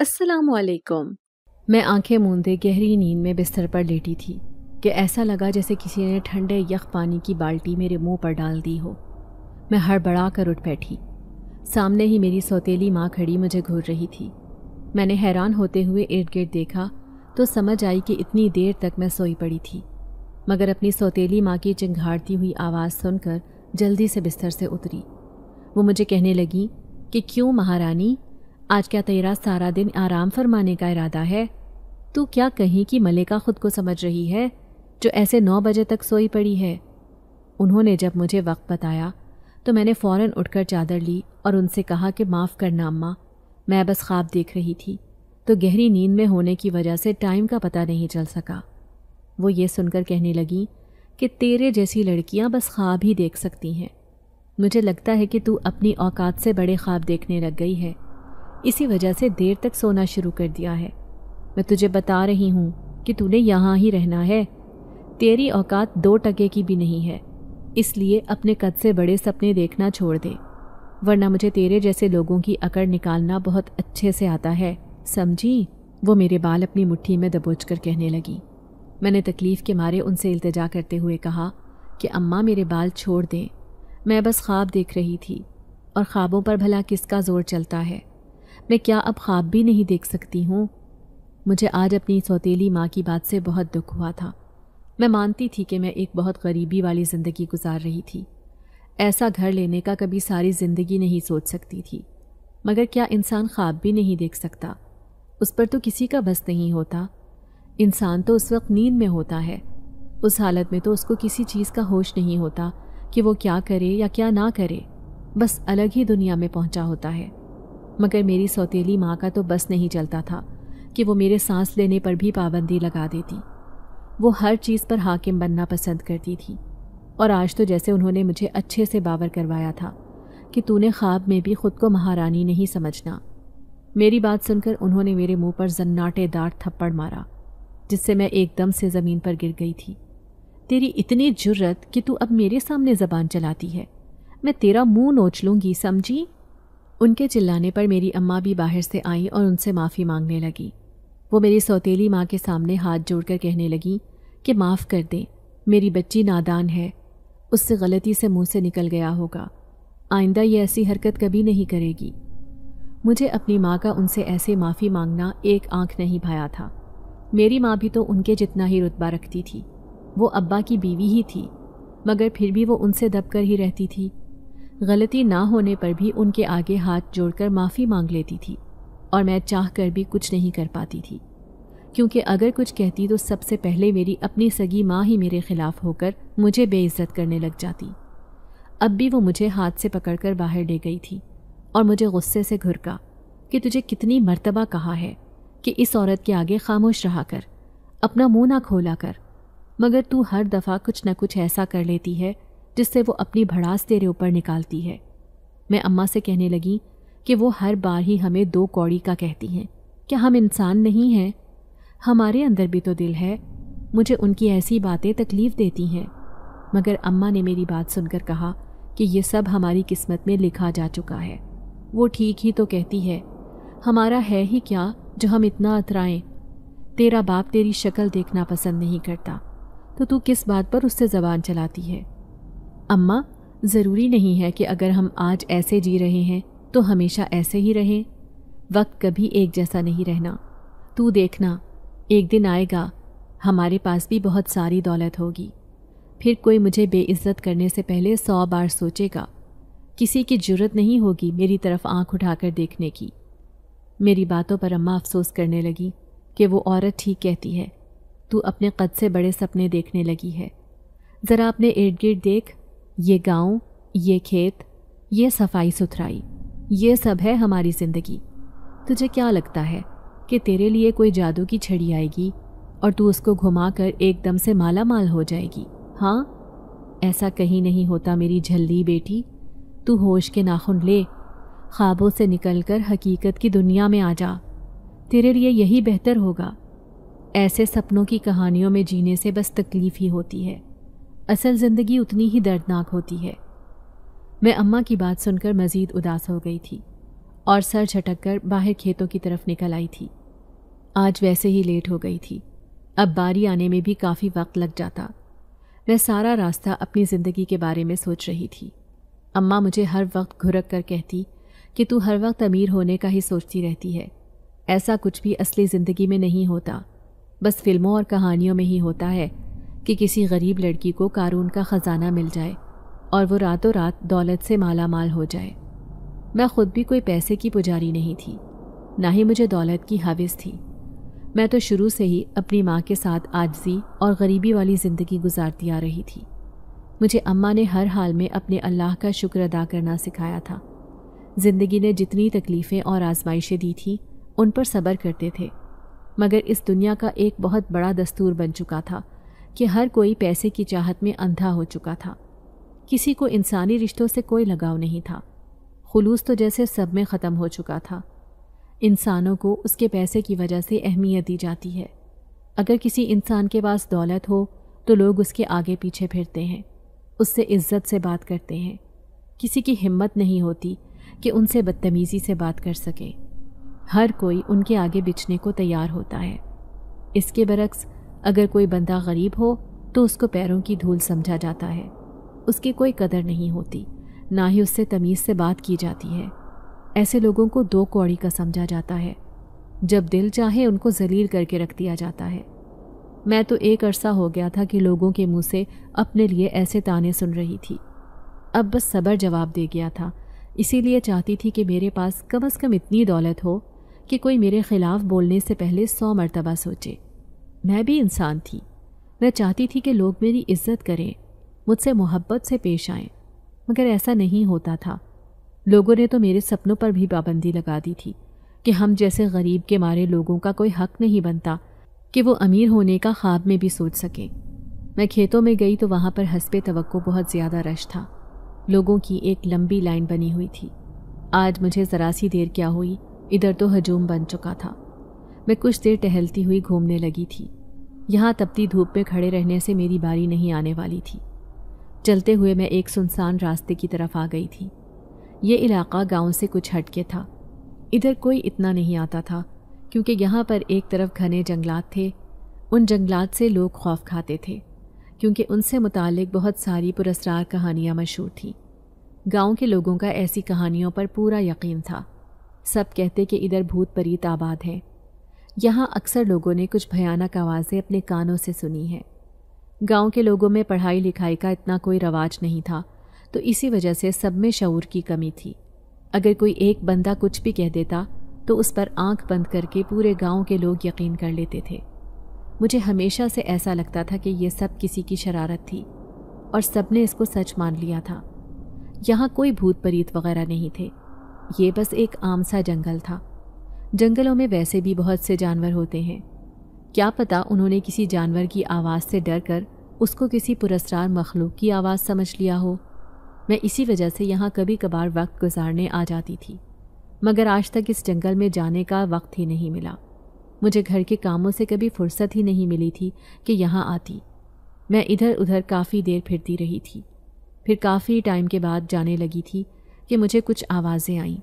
अस्सलाम वालेकुम मैं आंखें मूंदे गहरी नींद में बिस्तर पर लेटी थी कि ऐसा लगा जैसे किसी ने ठंडे यख पानी की बाल्टी मेरे मुंह पर डाल दी हो मैं हड़बड़ा कर उठ बैठी सामने ही मेरी सौतेली माँ खड़ी मुझे घूर रही थी मैंने हैरान होते हुए इर्द गिर्द देखा तो समझ आई कि इतनी देर तक मैं सोई पड़ी थी मगर अपनी सौतेली माँ की चिंघाड़ती हुई आवाज़ सुनकर जल्दी से बिस्तर से उतरी वो मुझे कहने लगी कि क्यों महारानी आज क्या तेरा सारा दिन आराम फरमाने का इरादा है तू क्या कहीं कि मलिका खुद को समझ रही है जो ऐसे नौ बजे तक सोई पड़ी है उन्होंने जब मुझे वक्त बताया तो मैंने फ़ौरन उठकर चादर ली और उनसे कहा कि माफ़ करना अम्मा मैं बस ख्वाब देख रही थी तो गहरी नींद में होने की वजह से टाइम का पता नहीं चल सका वो ये सुनकर कहने लगी कि तेरे जैसी लड़कियां बस ख्वाब ही देख सकती हैं मुझे लगता है कि तू अपनी औकात से बड़े ख्वाब देखने लग गई है इसी वजह से देर तक सोना शुरू कर दिया है मैं तुझे बता रही हूँ कि तूने यहाँ ही रहना है तेरी औकात दो टके की भी नहीं है इसलिए अपने कद से बड़े सपने देखना छोड़ दे वरना मुझे तेरे जैसे लोगों की अकड़ निकालना बहुत अच्छे से आता है समझी वो मेरे बाल अपनी मुट्ठी में दबोच कर कहने लगी मैंने तकलीफ़ के मारे उनसे इल्तजा करते हुए कहा कि अम्मा मेरे बाल छोड़ दें मैं बस ख्वाब देख रही थी और ख्वाबों पर भला किसका ज़ोर चलता है मैं क्या अब ख्वाब भी नहीं देख सकती हूँ मुझे आज अपनी सौतीली माँ की बात से बहुत दुख हुआ था मैं मानती थी कि मैं एक बहुत गरीबी वाली ज़िंदगी गुजार रही थी ऐसा घर लेने का कभी सारी ज़िंदगी नहीं सोच सकती थी मगर क्या इंसान ख्वाब भी नहीं देख सकता उस पर तो किसी का बस नहीं होता इंसान तो उस वक्त नींद में होता है उस हालत में तो उसको किसी चीज़ का होश नहीं होता कि वो क्या करे या क्या ना करे बस अलग ही दुनिया में पहुंचा होता है मगर मेरी सौतेली माँ का तो बस नहीं चलता था कि वो मेरे सांस लेने पर भी पाबंदी लगा देती वो हर चीज़ पर हाकिम बनना पसंद करती थी और आज तो जैसे उन्होंने मुझे अच्छे से बावर करवाया था कि तूने ख्वाब में भी खुद को महारानी नहीं समझना मेरी बात सुनकर उन्होंने मेरे मुंह पर जन्नाटेदार थप्पड़ मारा जिससे मैं एकदम से ज़मीन पर गिर गई थी तेरी इतनी जुर्रत कि तू अब मेरे सामने ज़बान चलाती है मैं तेरा मुंह नोच लूँगी समझी उनके चिल्लाने पर मेरी अम्मा भी बाहर से आई और उनसे माफ़ी मांगने लगी वो मेरी सौतीली माँ के सामने हाथ जोड़कर कहने लगी कि माफ़ कर दे मेरी बच्ची नादान है उससे गलती से मुंह से निकल गया होगा आइंदा ये ऐसी हरकत कभी नहीं करेगी मुझे अपनी माँ का उनसे ऐसे माफ़ी मांगना एक आंख नहीं भाया था मेरी माँ भी तो उनके जितना ही रुतबा रखती थी वो अब्बा की बीवी ही थी मगर फिर भी वो उनसे दबकर ही रहती थी गलती ना होने पर भी उनके आगे हाथ जोड़कर माफ़ी मांग लेती थी और मैं चाह कर भी कुछ नहीं कर पाती थी क्योंकि अगर कुछ कहती तो सबसे पहले मेरी अपनी सगी माँ ही मेरे ख़िलाफ़ होकर मुझे बेइज्जत करने लग जाती अब भी वो मुझे हाथ से पकड़कर बाहर ले गई थी और मुझे गुस्से से घुरका कि तुझे कितनी मर्तबा कहा है कि इस औरत के आगे खामोश रहा कर अपना मुंह ना खोला कर मगर तू हर दफ़ा कुछ न कुछ ऐसा कर लेती है जिससे वो अपनी भड़ास तेरे ऊपर निकालती है मैं अम्मा से कहने लगी कि वो हर बार ही हमें दो कौड़ी का कहती हैं क्या हम इंसान नहीं हैं हमारे अंदर भी तो दिल है मुझे उनकी ऐसी बातें तकलीफ़ देती हैं मगर अम्मा ने मेरी बात सुनकर कहा कि ये सब हमारी किस्मत में लिखा जा चुका है वो ठीक ही तो कहती है हमारा है ही क्या जो हम इतना अतराएं तेरा बाप तेरी शक्ल देखना पसंद नहीं करता तो तू किस बात पर उससे ज़बान चलाती है अम्मा ज़रूरी नहीं है कि अगर हम आज ऐसे जी रहे हैं तो हमेशा ऐसे ही रहें वक्त कभी एक जैसा नहीं रहना तू देखना एक दिन आएगा हमारे पास भी बहुत सारी दौलत होगी फिर कोई मुझे बेइज्जत करने से पहले सौ बार सोचेगा किसी की जरूरत नहीं होगी मेरी तरफ आंख उठाकर देखने की मेरी बातों पर अम्मा अफसोस करने लगी कि वो औरत ठीक कहती है तू अपने कद से बड़े सपने देखने लगी है ज़रा अपने इर्द गिर्द देख ये गांव, ये खेत ये सफाई सुथराई ये सब है हमारी ज़िंदगी तुझे क्या लगता है कि तेरे लिए कोई जादू की छड़ी आएगी और तू उसको घुमाकर एकदम से माला माल हो जाएगी हाँ ऐसा कहीं नहीं होता मेरी झल्ली बेटी तू होश के नाखुन ले ख्वाबों से निकलकर हकीकत की दुनिया में आ जा तेरे लिए यही बेहतर होगा ऐसे सपनों की कहानियों में जीने से बस तकलीफ ही होती है असल ज़िंदगी उतनी ही दर्दनाक होती है मैं अम्मा की बात सुनकर मज़ीद उदास हो गई थी और सर झटक कर बाहर खेतों की तरफ निकल आई थी आज वैसे ही लेट हो गई थी अब बारी आने में भी काफ़ी वक्त लग जाता मैं सारा रास्ता अपनी ज़िंदगी के बारे में सोच रही थी अम्मा मुझे हर वक्त घुरक कर कहती कि तू हर वक्त अमीर होने का ही सोचती रहती है ऐसा कुछ भी असली ज़िंदगी में नहीं होता बस फिल्मों और कहानियों में ही होता है कि किसी गरीब लड़की को कारून का ख़जाना मिल जाए और वो रातों रात दौलत से माला माल हो जाए मैं ख़ुद भी कोई पैसे की पुजारी नहीं थी ना ही मुझे दौलत की हविस थी मैं तो शुरू से ही अपनी माँ के साथ आजजी और गरीबी वाली ज़िंदगी गुजारती आ रही थी मुझे अम्मा ने हर हाल में अपने अल्लाह का शुक्र अदा करना सिखाया था ज़िंदगी ने जितनी तकलीफ़ें और आजमाइशें दी थी उन पर सब्र करते थे मगर इस दुनिया का एक बहुत बड़ा दस्तूर बन चुका था कि हर कोई पैसे की चाहत में अंधा हो चुका था किसी को इंसानी रिश्तों से कोई लगाव नहीं था खुलूस तो जैसे सब में ख़त्म हो चुका था इंसानों को उसके पैसे की वजह से अहमियत दी जाती है अगर किसी इंसान के पास दौलत हो तो लोग उसके आगे पीछे फिरते हैं उससे इज्जत से बात करते हैं किसी की हिम्मत नहीं होती कि उनसे बदतमीज़ी से बात कर सकें हर कोई उनके आगे बिछने को तैयार होता है इसके बरक्स अगर कोई बंदा गरीब हो तो उसको पैरों की धूल समझा जाता है उसकी कोई कदर नहीं होती ना ही उससे तमीज़ से बात की जाती है ऐसे लोगों को दो कौड़ी का समझा जाता है जब दिल चाहे उनको जलील करके रख दिया जाता है मैं तो एक अरसा हो गया था कि लोगों के मुंह से अपने लिए ऐसे ताने सुन रही थी अब बस सबर जवाब दे गया था इसीलिए चाहती थी कि मेरे पास कम अज़ कम इतनी दौलत हो कि कोई मेरे ख़िलाफ़ बोलने से पहले सौ मरतबा सोचे मैं भी इंसान थी मैं चाहती थी कि लोग मेरी इज्जत करें मुझसे मोहब्बत से पेश आएं मगर ऐसा नहीं होता था लोगों ने तो मेरे सपनों पर भी पाबंदी लगा दी थी कि हम जैसे गरीब के मारे लोगों का कोई हक नहीं बनता कि वो अमीर होने का ख्वाब में भी सोच सकें मैं खेतों में गई तो वहाँ पर हंसपे तो बहुत ज़्यादा रश था लोगों की एक लंबी लाइन बनी हुई थी आज मुझे ज़रा सी देर क्या हुई इधर तो हजूम बन चुका था मैं कुछ देर टहलती हुई घूमने लगी थी यहाँ तपती धूप में खड़े रहने से मेरी बारी नहीं आने वाली थी चलते हुए मैं एक सुनसान रास्ते की तरफ आ गई थी ये इलाका गांव से कुछ हटके था इधर कोई इतना नहीं आता था क्योंकि यहाँ पर एक तरफ घने जंगलात थे उन जंगलात से लोग खौफ खाते थे क्योंकि उनसे मुतल बहुत सारी पुरस्कार कहानियाँ मशहूर थीं गांव के लोगों का ऐसी कहानियों पर पूरा यकीन था सब कहते कि इधर भूत परीत आबाद है यहाँ अक्सर लोगों ने कुछ भयानक आवाज़ें अपने कानों से सुनी हैं गांव के लोगों में पढ़ाई लिखाई का इतना कोई रवाज नहीं था तो इसी वजह से सब में शऊर की कमी थी अगर कोई एक बंदा कुछ भी कह देता तो उस पर आंख बंद करके पूरे गांव के लोग यकीन कर लेते थे मुझे हमेशा से ऐसा लगता था कि यह सब किसी की शरारत थी और सब ने इसको सच मान लिया था यहाँ कोई भूत परीत वगैरह नहीं थे ये बस एक आम सा जंगल था जंगलों में वैसे भी बहुत से जानवर होते हैं क्या पता उन्होंने किसी जानवर की आवाज़ से डर कर उसको किसी पुरस्कार मखलूक की आवाज़ समझ लिया हो मैं इसी वजह से यहाँ कभी कभार वक्त गुजारने आ जाती थी मगर आज तक इस जंगल में जाने का वक्त ही नहीं मिला मुझे घर के कामों से कभी फुर्सत ही नहीं मिली थी कि यहाँ आती मैं इधर उधर काफ़ी देर फिरती रही थी फिर काफ़ी टाइम के बाद जाने लगी थी कि मुझे कुछ आवाज़ें आईं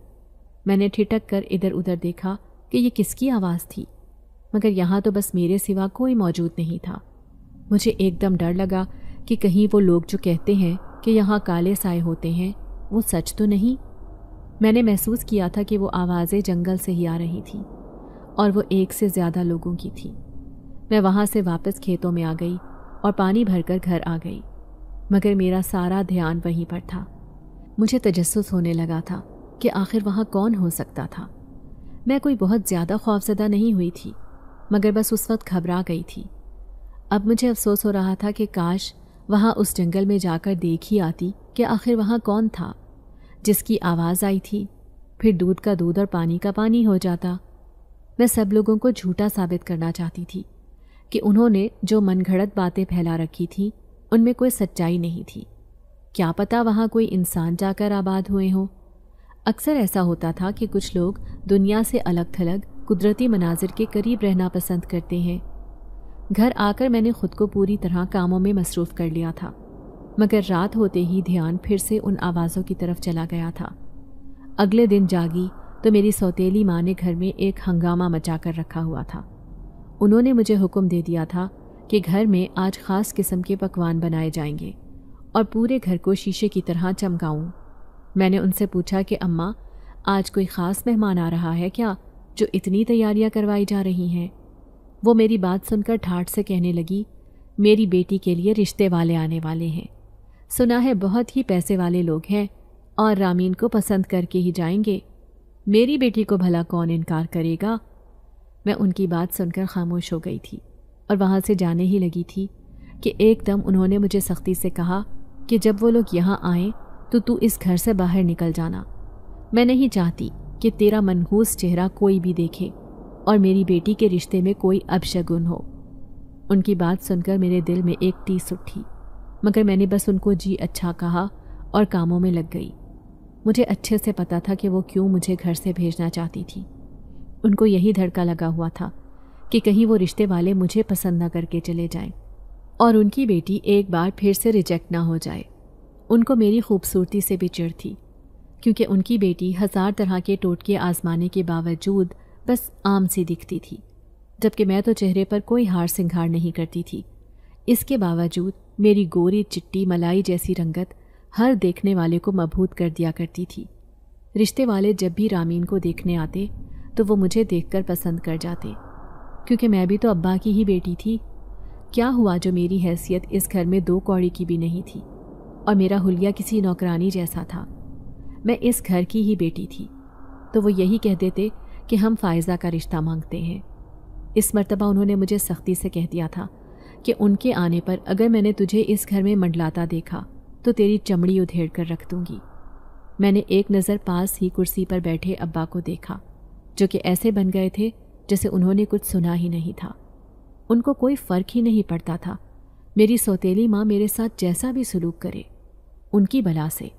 मैंने ठिटक कर इधर उधर देखा कि ये किसकी आवाज़ थी मगर यहाँ तो बस मेरे सिवा कोई मौजूद नहीं था मुझे एकदम डर लगा कि कहीं वो लोग जो कहते हैं कि यहाँ काले साए होते हैं वो सच तो नहीं मैंने महसूस किया था कि वो आवाज़ें जंगल से ही आ रही थीं और वो एक से ज़्यादा लोगों की थी मैं वहाँ से वापस खेतों में आ गई और पानी भरकर घर आ गई मगर मेरा सारा ध्यान वहीं पर था मुझे तजस्स होने लगा था कि आखिर वहाँ कौन हो सकता था मैं कोई बहुत ज़्यादा खौफजदा नहीं हुई थी मगर बस उस वक्त घबरा गई थी अब मुझे अफसोस हो रहा था कि काश वहाँ उस जंगल में जाकर देख ही आती कि आखिर वहाँ कौन था जिसकी आवाज़ आई थी फिर दूध का दूध और पानी का पानी हो जाता मैं सब लोगों को झूठा साबित करना चाहती थी कि उन्होंने जो मनगढ़ंत बातें फैला रखी थी उनमें कोई सच्चाई नहीं थी क्या पता वहाँ कोई इंसान जाकर आबाद हुए हों अक्सर ऐसा होता था कि कुछ लोग दुनिया से अलग थलग कुदरती मनाजिर के करीब रहना पसंद करते हैं घर आकर मैंने खुद को पूरी तरह कामों में मसरूफ़ कर लिया था मगर रात होते ही ध्यान फिर से उन आवाज़ों की तरफ चला गया था अगले दिन जागी तो मेरी सौतीली माँ ने घर में एक हंगामा मचा कर रखा हुआ था उन्होंने मुझे हुक्म दे दिया था कि घर में आज ख़ास किस्म के पकवान बनाए जाएंगे और पूरे घर को शीशे की तरह चमकाऊं मैंने उनसे पूछा कि अम्मा आज कोई ख़ास मेहमान आ रहा है क्या जो इतनी तैयारियां करवाई जा रही हैं वो मेरी बात सुनकर ठाठ से कहने लगी मेरी बेटी के लिए रिश्ते वाले आने वाले हैं सुना है बहुत ही पैसे वाले लोग हैं और रामीन को पसंद करके ही जाएंगे मेरी बेटी को भला कौन इनकार करेगा मैं उनकी बात सुनकर खामोश हो गई थी और वहाँ से जाने ही लगी थी कि एकदम उन्होंने मुझे सख्ती से कहा कि जब वो लोग यहाँ आए तो तू इस घर से बाहर निकल जाना मैं नहीं चाहती कि तेरा मनहूस चेहरा कोई भी देखे और मेरी बेटी के रिश्ते में कोई अपशगुन हो उनकी बात सुनकर मेरे दिल में एक टीस उठी मगर मैंने बस उनको जी अच्छा कहा और कामों में लग गई मुझे अच्छे से पता था कि वो क्यों मुझे घर से भेजना चाहती थी उनको यही धड़का लगा हुआ था कि कहीं वो रिश्ते वाले मुझे पसंद ना करके चले जाएं। और उनकी बेटी एक बार फिर से रिजेक्ट ना हो जाए उनको मेरी खूबसूरती से भी चिड़ थी क्योंकि उनकी बेटी हज़ार तरह के टोटके आजमाने के बावजूद बस आम सी दिखती थी जबकि मैं तो चेहरे पर कोई हार सिंगार नहीं करती थी इसके बावजूद मेरी गोरी चिट्टी मलाई जैसी रंगत हर देखने वाले को मबहूत कर दिया करती थी रिश्ते वाले जब भी रामीन को देखने आते तो वो मुझे देखकर पसंद कर जाते क्योंकि मैं भी तो अब्बा की ही बेटी थी क्या हुआ जो मेरी हैसियत इस घर में दो कौड़ी की भी नहीं थी और मेरा हुलिया किसी नौकरानी जैसा था मैं इस घर की ही बेटी थी तो वो यही कह देते कि हम फायजा का रिश्ता मांगते हैं इस मरतबा उन्होंने मुझे सख्ती से कह दिया था कि उनके आने पर अगर मैंने तुझे इस घर में मंडलाता देखा तो तेरी चमड़ी उधेड़ कर रख दूंगी मैंने एक नज़र पास ही कुर्सी पर बैठे अब्बा को देखा जो कि ऐसे बन गए थे जैसे उन्होंने कुछ सुना ही नहीं था उनको कोई फ़र्क ही नहीं पड़ता था मेरी सौतेली माँ मेरे साथ जैसा भी सलूक करे उनकी बला से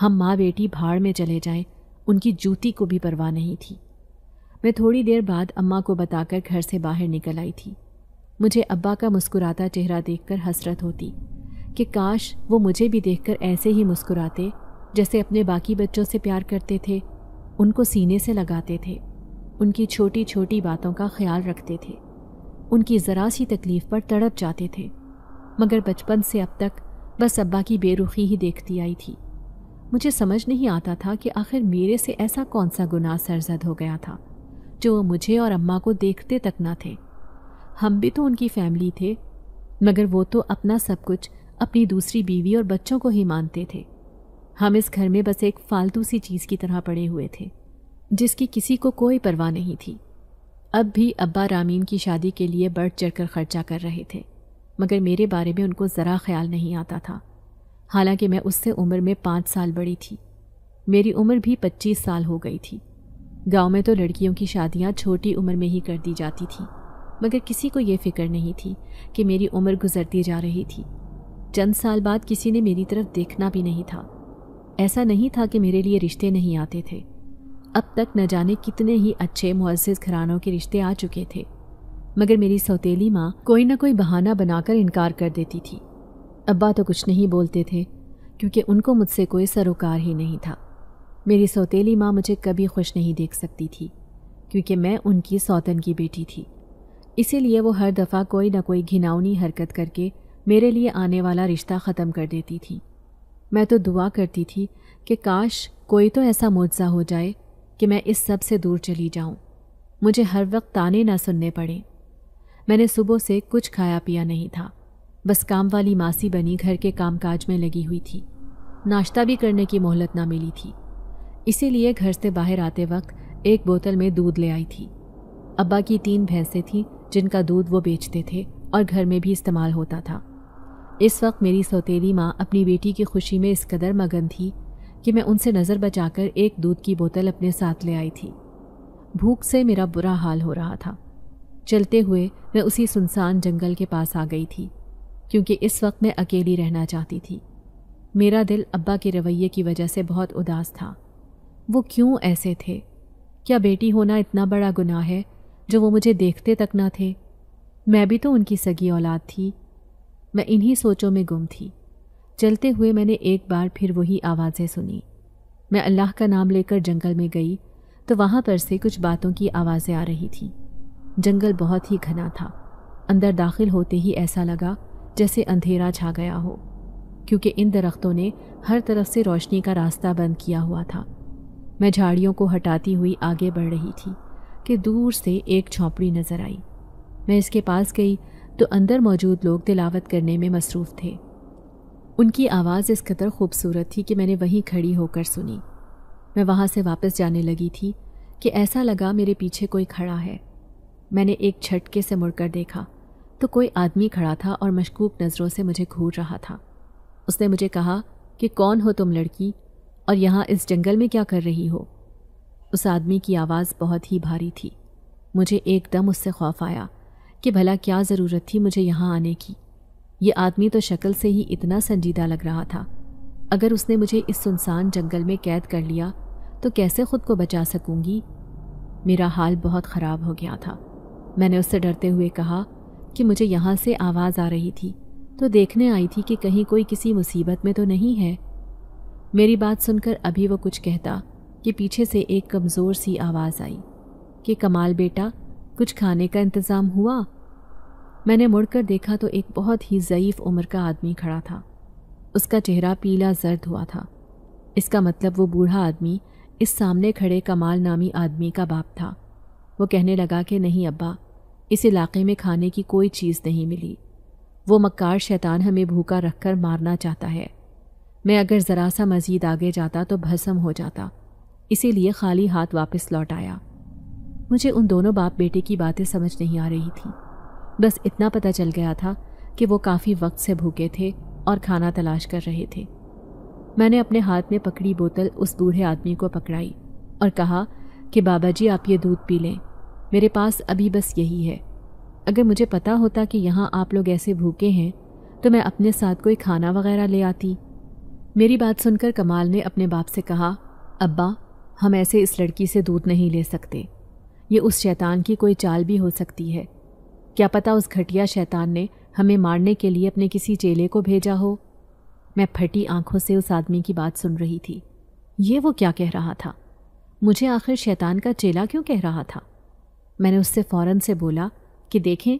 हम माँ बेटी भाड़ में चले जाएं उनकी जूती को भी परवाह नहीं थी मैं थोड़ी देर बाद अम्मा को बताकर घर से बाहर निकल आई थी मुझे अब्बा का मुस्कुराता चेहरा देखकर हसरत होती कि काश वो मुझे भी देखकर ऐसे ही मुस्कुराते जैसे अपने बाकी बच्चों से प्यार करते थे उनको सीने से लगाते थे उनकी छोटी छोटी बातों का ख्याल रखते थे उनकी ज़रा सी तकलीफ़ पर तड़प जाते थे मगर बचपन से अब तक बस अब्बा की बेरुखी ही देखती आई थी मुझे समझ नहीं आता था कि आखिर मेरे से ऐसा कौन सा गुनाह सरजद हो गया था जो वो मुझे और अम्मा को देखते तक ना थे हम भी तो उनकी फैमिली थे मगर वो तो अपना सब कुछ अपनी दूसरी बीवी और बच्चों को ही मानते थे हम इस घर में बस एक फालतू सी चीज़ की तरह पड़े हुए थे जिसकी किसी को कोई परवाह नहीं थी अब भी अब्बा रामीन की शादी के लिए बढ़ चढ़कर खर्चा कर रहे थे मगर मेरे बारे में उनको ज़रा ख्याल नहीं आता था हालांकि मैं उससे उम्र में पाँच साल बड़ी थी मेरी उम्र भी पच्चीस साल हो गई थी गांव में तो लड़कियों की शादियां छोटी उम्र में ही कर दी जाती थी मगर किसी को ये फिक्र नहीं थी कि मेरी उम्र गुजरती जा रही थी चंद साल बाद किसी ने मेरी तरफ देखना भी नहीं था ऐसा नहीं था कि मेरे लिए रिश्ते नहीं आते थे अब तक न जाने कितने ही अच्छे मुआज़ घरानों के रिश्ते आ चुके थे मगर मेरी सौतीली माँ कोई ना कोई बहाना बनाकर इनकार कर देती थी अब्बा तो कुछ नहीं बोलते थे क्योंकि उनको मुझसे कोई सरोकार ही नहीं था मेरी सौतीली माँ मुझे कभी खुश नहीं देख सकती थी क्योंकि मैं उनकी सौतन की बेटी थी इसीलिए वो हर दफ़ा कोई ना कोई घिनावनी हरकत करके मेरे लिए आने वाला रिश्ता ख़त्म कर देती थी मैं तो दुआ करती थी कि काश कोई तो ऐसा मुआवजा हो जाए कि मैं इस सब से दूर चली जाऊं। मुझे हर वक्त ताने ना सुनने पड़े मैंने सुबह से कुछ खाया पिया नहीं था बस काम वाली मासी बनी घर के कामकाज में लगी हुई थी नाश्ता भी करने की मोहलत ना मिली थी इसीलिए घर से बाहर आते वक्त एक बोतल में दूध ले आई थी अब्बा की तीन भैंसें थीं जिनका दूध वो बेचते थे और घर में भी इस्तेमाल होता था इस वक्त मेरी सौतेली माँ अपनी बेटी की खुशी में इस कदर मगन थी कि मैं उनसे नज़र बचाकर एक दूध की बोतल अपने साथ ले आई थी भूख से मेरा बुरा हाल हो रहा था चलते हुए मैं उसी सुनसान जंगल के पास आ गई थी क्योंकि इस वक्त मैं अकेली रहना चाहती थी मेरा दिल अब्बा के रवैये की वजह से बहुत उदास था वो क्यों ऐसे थे क्या बेटी होना इतना बड़ा गुनाह है जो वो मुझे देखते तक ना थे मैं भी तो उनकी सगी औलाद थी मैं इन्हीं सोचों में गुम थी चलते हुए मैंने एक बार फिर वही आवाज़ें सुनी मैं अल्लाह का नाम लेकर जंगल में गई तो वहाँ पर से कुछ बातों की आवाज़ें आ रही थीं जंगल बहुत ही घना था अंदर दाखिल होते ही ऐसा लगा जैसे अंधेरा छा गया हो क्योंकि इन दरख्तों ने हर तरफ से रोशनी का रास्ता बंद किया हुआ था मैं झाड़ियों को हटाती हुई आगे बढ़ रही थी कि दूर से एक झोंपड़ी नज़र आई मैं इसके पास गई तो अंदर मौजूद लोग तिलावत करने में मसरूफ़ थे उनकी आवाज़ इस कदर खूबसूरत थी कि मैंने वहीं खड़ी होकर सुनी मैं वहाँ से वापस जाने लगी थी कि ऐसा लगा मेरे पीछे कोई खड़ा है मैंने एक झटके से मुड़कर देखा तो कोई आदमी खड़ा था और मशकूक नज़रों से मुझे घूर रहा था उसने मुझे कहा कि कौन हो तुम लड़की और यहाँ इस जंगल में क्या कर रही हो उस आदमी की आवाज़ बहुत ही भारी थी मुझे एकदम उससे खौफ आया कि भला क्या ज़रूरत थी मुझे यहाँ आने की ये आदमी तो शक्ल से ही इतना संजीदा लग रहा था अगर उसने मुझे इस सुनसान जंगल में कैद कर लिया तो कैसे खुद को बचा सकूंगी मेरा हाल बहुत ख़राब हो गया था मैंने उससे डरते हुए कहा कि मुझे यहाँ से आवाज़ आ रही थी तो देखने आई थी कि कहीं कोई किसी मुसीबत में तो नहीं है मेरी बात सुनकर अभी वो कुछ कहता कि पीछे से एक कमज़ोर सी आवाज़ आई कि कमाल बेटा कुछ खाने का इंतज़ाम हुआ मैंने मुड़कर देखा तो एक बहुत ही ज़यीफ़ उम्र का आदमी खड़ा था उसका चेहरा पीला जर्द हुआ था इसका मतलब वो बूढ़ा आदमी इस सामने खड़े कमाल नामी आदमी का बाप था वो कहने लगा कि नहीं अब्बा इस इलाके में खाने की कोई चीज़ नहीं मिली वो मक्कार शैतान हमें भूखा रखकर मारना चाहता है मैं अगर ज़रा सा मज़ीद आगे जाता तो भस्म हो जाता इसीलिए खाली हाथ वापस लौट आया मुझे उन दोनों बाप बेटे की बातें समझ नहीं आ रही थी बस इतना पता चल गया था कि वो काफ़ी वक्त से भूखे थे और खाना तलाश कर रहे थे मैंने अपने हाथ में पकड़ी बोतल उस बूढ़े आदमी को पकड़ाई और कहा कि बाबा जी आप ये दूध पी लें मेरे पास अभी बस यही है अगर मुझे पता होता कि यहाँ आप लोग ऐसे भूखे हैं तो मैं अपने साथ कोई खाना वगैरह ले आती मेरी बात सुनकर कमाल ने अपने बाप से कहा अब्बा हम ऐसे इस लड़की से दूध नहीं ले सकते ये उस शैतान की कोई चाल भी हो सकती है क्या पता उस घटिया शैतान ने हमें मारने के लिए अपने किसी चेले को भेजा हो मैं फटी आंखों से उस आदमी की बात सुन रही थी ये वो क्या कह रहा था मुझे आखिर शैतान का चेला क्यों कह रहा था मैंने उससे फ़ौरन से बोला कि देखें